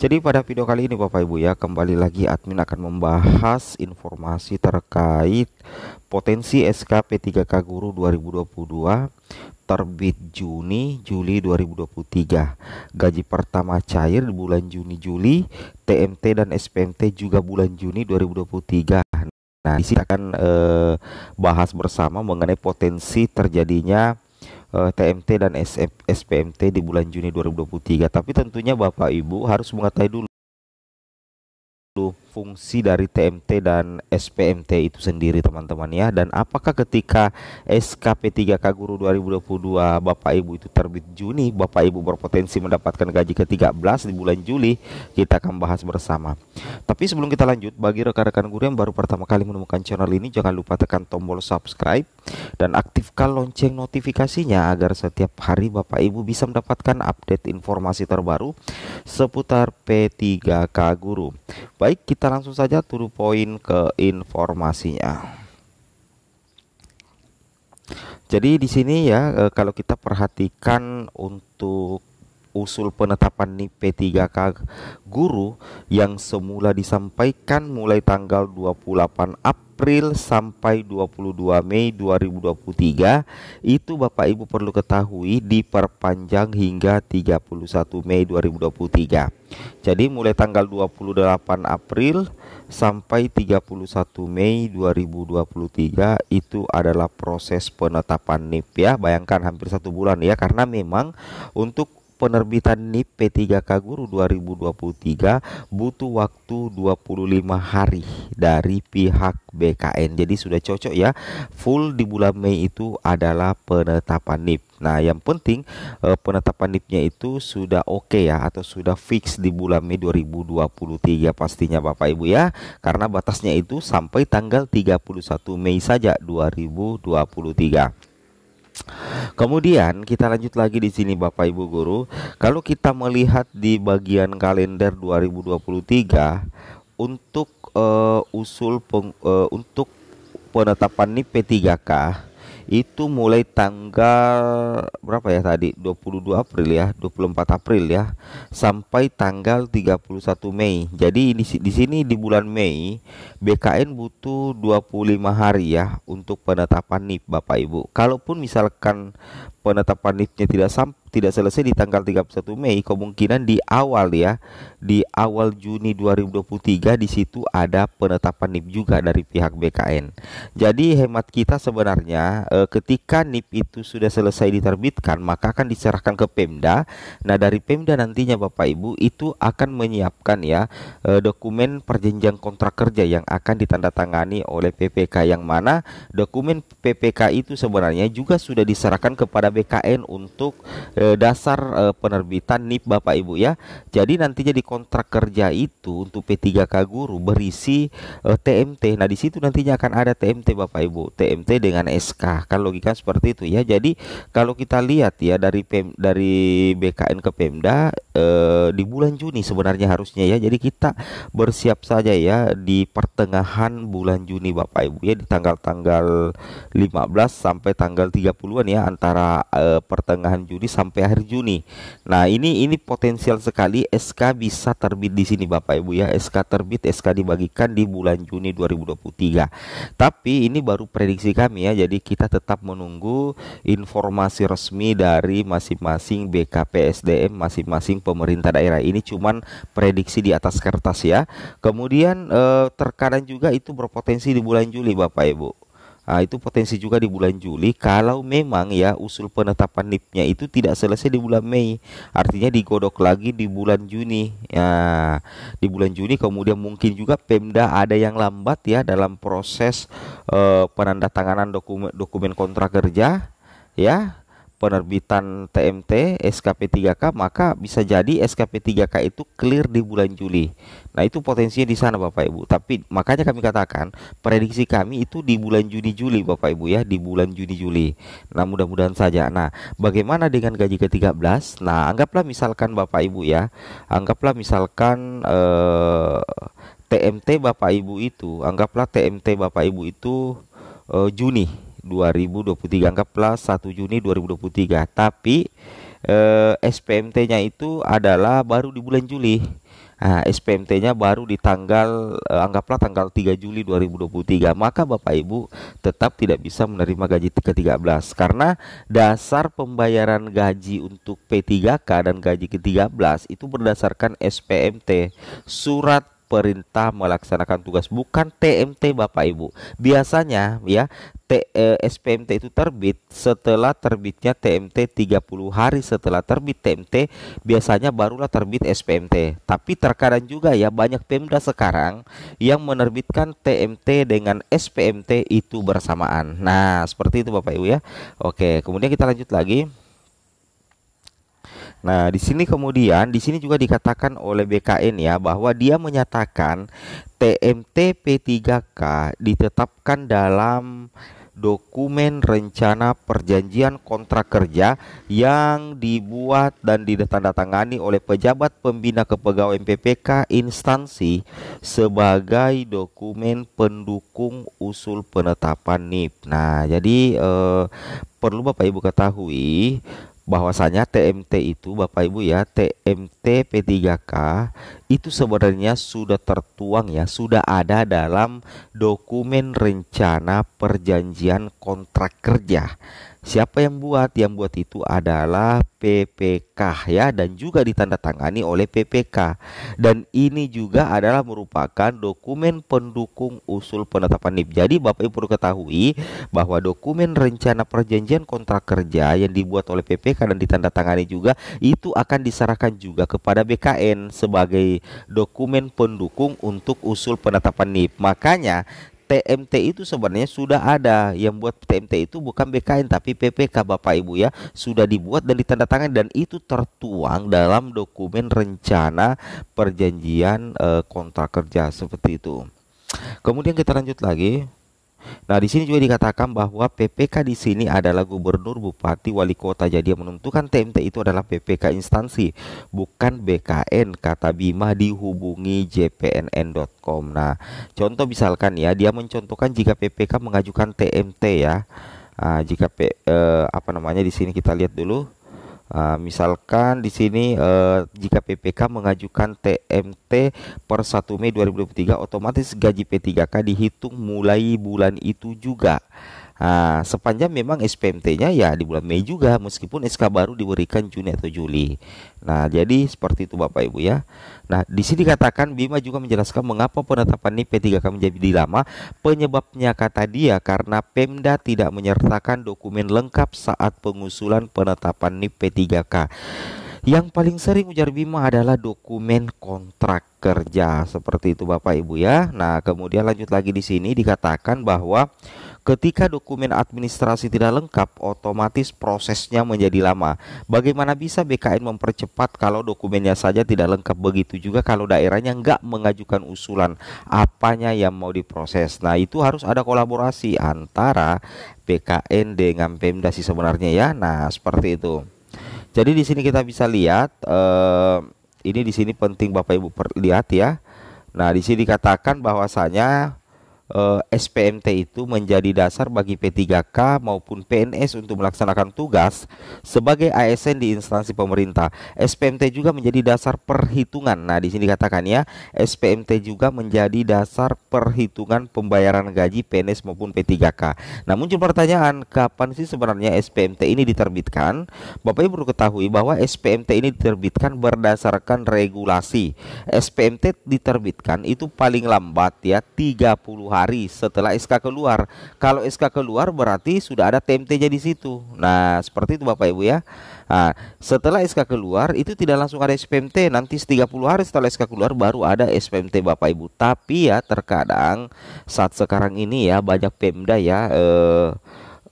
jadi pada video kali ini Bapak Ibu ya kembali lagi admin akan membahas informasi terkait potensi SK P3K Guru 2022 terbit Juni Juli 2023. Gaji pertama cair di bulan Juni Juli, TMT dan SPMT juga bulan Juni 2023. Nah, di sini akan eh, bahas bersama mengenai potensi terjadinya uh, eh, TMT dan SF, SPMT di bulan Juni 2023. Tapi tentunya Bapak Ibu harus mengetahui dulu fungsi dari TMT dan SPMT itu sendiri teman-teman ya dan apakah ketika SKP 3K Guru 2022 Bapak Ibu itu terbit Juni Bapak Ibu berpotensi mendapatkan gaji ke-13 di bulan Juli kita akan bahas bersama tapi sebelum kita lanjut bagi rekan-rekan guru yang baru pertama kali menemukan channel ini jangan lupa tekan tombol subscribe dan aktifkan lonceng notifikasinya agar setiap hari Bapak Ibu bisa mendapatkan update informasi terbaru seputar P3K Guru. Baik, kita langsung saja turun poin ke informasinya. Jadi di sini ya eh, kalau kita perhatikan untuk usul penetapan NIP P3K guru yang semula disampaikan mulai tanggal 28 April sampai 22 Mei 2023 itu Bapak Ibu perlu ketahui diperpanjang hingga 31 Mei 2023. Jadi mulai tanggal 28 April sampai 31 Mei 2023 itu adalah proses penetapan NIP ya. Bayangkan hampir satu bulan ya karena memang untuk penerbitan NIP P3K Guru 2023 butuh waktu 25 hari dari pihak BKN. Jadi sudah cocok ya. Full di bulan Mei itu adalah penetapan NIP. Nah, yang penting eh, penetapan NIP-nya itu sudah oke okay ya atau sudah fix di bulan Mei 2023 pastinya Bapak Ibu ya. Karena batasnya itu sampai tanggal 31 Mei saja 2023. Kemudian kita lanjut lagi di sini Bapak Ibu guru. Kalau kita melihat di bagian kalender 2023 untuk uh, usul peng, uh, untuk penetapan NIP P3K itu mulai tanggal berapa ya tadi 22 April ya 24 April ya sampai tanggal 31 Mei jadi di, di sini di bulan Mei BKN butuh 25 hari ya untuk penetapan NIP Bapak Ibu kalaupun misalkan penetapan nif nya tidak sam tidak selesai di tanggal 31 Mei, kemungkinan di awal ya, di awal Juni 2023 di situ ada penetapan NIP juga dari pihak BKN. Jadi hemat kita sebenarnya eh, ketika NIP itu sudah selesai diterbitkan, maka akan diserahkan ke Pemda. Nah, dari Pemda nantinya Bapak Ibu itu akan menyiapkan ya eh, dokumen perjanjian kontrak kerja yang akan ditandatangani oleh PPK yang mana dokumen PPK itu sebenarnya juga sudah diserahkan kepada BKN untuk e, dasar e, penerbitan NIP Bapak Ibu ya. Jadi nantinya di kontrak kerja itu untuk P3K guru berisi e, eh, TMT. Nah, di situ nantinya akan ada TMT Bapak Ibu, TMT dengan SK. Kan logika seperti itu ya. Jadi kalau kita lihat ya dari PM, dari BKN ke Pemda e, di bulan Juni sebenarnya harusnya ya. Jadi kita bersiap saja ya di pertengahan bulan Juni Bapak Ibu ya di tanggal-tanggal 15 sampai tanggal 30-an ya antara uh, pertengahan Juni sampai akhir Juni. Nah, ini ini potensial sekali SK bisa terbit di sini Bapak Ibu ya. SK terbit, SK dibagikan di bulan Juni 2023. Tapi ini baru prediksi kami ya. Jadi kita tetap menunggu informasi resmi dari masing-masing BKPSDM masing-masing pemerintah daerah. Ini cuman prediksi di atas kertas ya. Kemudian uh, terkadang juga itu berpotensi di bulan Juli Bapak Ibu. Nah, itu potensi juga di bulan Juli kalau memang ya usul penetapan NIP-nya itu tidak selesai di bulan Mei. Artinya digodok lagi di bulan Juni. Ya, di bulan Juni kemudian mungkin juga Pemda ada yang lambat ya dalam proses uh, penandatanganan dokumen dokumen kontrak kerja ya penerbitan TMT SKP 3K maka bisa jadi SKP 3K itu clear di bulan Juli. Nah, itu potensinya di sana Bapak Ibu. Tapi makanya kami katakan prediksi kami itu di bulan Juni Juli Bapak Ibu ya, di bulan Juni Juli. Nah, mudah-mudahan saja. Nah, bagaimana dengan gaji ke-13? Nah, anggaplah misalkan Bapak Ibu ya, anggaplah misalkan eh, TMT Bapak Ibu itu, anggaplah TMT Bapak Ibu itu eh, Juni 2023 anggaplah 1 Juni 2023 tapi eh, SPMT-nya itu adalah baru di bulan Juli nah, SPMT-nya baru di tanggal eh, anggaplah tanggal 3 Juli 2023 maka Bapak Ibu tetap tidak bisa menerima gaji ke-13 karena dasar pembayaran gaji untuk P3K dan gaji ke-13 itu berdasarkan SPMT surat perintah melaksanakan tugas bukan TMT Bapak Ibu. Biasanya ya T, eh, SPMT itu terbit setelah terbitnya TMT 30 hari setelah terbit TMT biasanya barulah terbit SPMT. Tapi terkadang juga ya banyak Pemda sekarang yang menerbitkan TMT dengan SPMT itu bersamaan. Nah, seperti itu Bapak Ibu ya. Oke, kemudian kita lanjut lagi. Nah, di sini kemudian di sini juga dikatakan oleh BKN ya bahwa dia menyatakan TMT P3K ditetapkan dalam dokumen rencana perjanjian kontrak kerja yang dibuat dan ditandatangani oleh pejabat pembina kepegawaian PPK instansi sebagai dokumen pendukung usul penetapan NIP. Nah, jadi eh, perlu Bapak Ibu ketahui bahwasanya TMT itu Bapak Ibu ya TMT P3K itu sebenarnya sudah tertuang ya sudah ada dalam dokumen rencana perjanjian kontrak kerja Siapa yang buat? Yang buat itu adalah PPK ya dan juga ditandatangani oleh PPK. Dan ini juga adalah merupakan dokumen pendukung usul penetapan NIP. Jadi Bapak Ibu perlu ketahui bahwa dokumen rencana perjanjian kontrak kerja yang dibuat oleh PPK dan ditandatangani juga itu akan diserahkan juga kepada BKN sebagai dokumen pendukung untuk usul penetapan NIP. Makanya TMT itu sebenarnya sudah ada. Yang buat TMT itu bukan BKN tapi PPK Bapak Ibu ya. Sudah dibuat dan ditandatangani dan itu tertuang dalam dokumen rencana perjanjian e, kontrak kerja seperti itu. Kemudian kita lanjut lagi. Nah, di sini juga dikatakan bahwa PPK di sini adalah gubernur, bupati, wali kota. Jadi yang menentukan TMT itu adalah PPK instansi, bukan BKN. Kata Bima dihubungi jpnn.com. Nah, contoh misalkan ya, dia mencontohkan jika PPK mengajukan TMT ya. Nah, jika P, eh, apa namanya di sini kita lihat dulu Uh, misalkan di sini uh, jika PPK mengajukan TMT per 1 Mei 2023 otomatis gaji P3K dihitung mulai bulan itu juga. Nah, sepanjang memang SPMT-nya ya di bulan Mei juga meskipun SK baru diberikan Juni atau Juli. Nah, jadi seperti itu Bapak Ibu ya. Nah, di sini dikatakan Bima juga menjelaskan mengapa penetapan NIP P3K menjadi lama. Penyebabnya kata dia karena Pemda tidak menyertakan dokumen lengkap saat pengusulan penetapan NIP P3K. Yang paling sering ujar Bima adalah dokumen kontrak kerja. Seperti itu Bapak Ibu ya. Nah, kemudian lanjut lagi di sini dikatakan bahwa Ketika dokumen administrasi tidak lengkap, otomatis prosesnya menjadi lama. Bagaimana bisa BKN mempercepat kalau dokumennya saja tidak lengkap? Begitu juga kalau daerahnya nggak mengajukan usulan apanya yang mau diproses. Nah, itu harus ada kolaborasi antara BKN dengan Pemda sih sebenarnya ya. Nah, seperti itu. Jadi di sini kita bisa lihat eh, ini di sini penting Bapak Ibu lihat ya. Nah, di sini dikatakan bahwasanya Eh, SPMT itu menjadi dasar bagi P3K maupun PNS untuk melaksanakan tugas sebagai ASN di instansi pemerintah. SPMT juga menjadi dasar perhitungan. Nah, di sini dikatakan ya, SPMT juga menjadi dasar perhitungan pembayaran gaji PNS maupun P3K. Nah, muncul pertanyaan, kapan sih sebenarnya SPMT ini diterbitkan? Bapak Ibu perlu ketahui bahwa SPMT ini diterbitkan berdasarkan regulasi. SPMT diterbitkan itu paling lambat ya 30 hari hari setelah SK keluar. Kalau SK keluar berarti sudah ada tmt jadi situ. Nah, seperti itu Bapak Ibu ya. Nah, setelah SK keluar itu tidak langsung ada SPMT, nanti 30 hari setelah SK keluar baru ada SPMT Bapak Ibu. Tapi ya terkadang saat sekarang ini ya banyak Pemda ya eh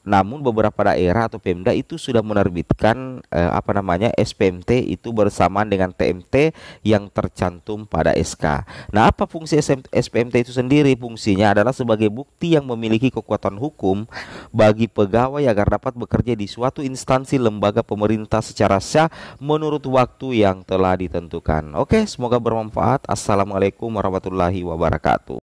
namun beberapa daerah atau Pemda itu sudah menerbitkan eh, apa namanya SPMT itu bersamaan dengan TMT yang tercantum pada SK. Nah, apa fungsi SPMT itu sendiri? Fungsinya adalah sebagai bukti yang memiliki kekuatan hukum bagi pegawai agar dapat bekerja di suatu instansi lembaga pemerintah secara sah menurut waktu yang telah ditentukan. Oke, semoga bermanfaat. Assalamualaikum warahmatullahi wabarakatuh.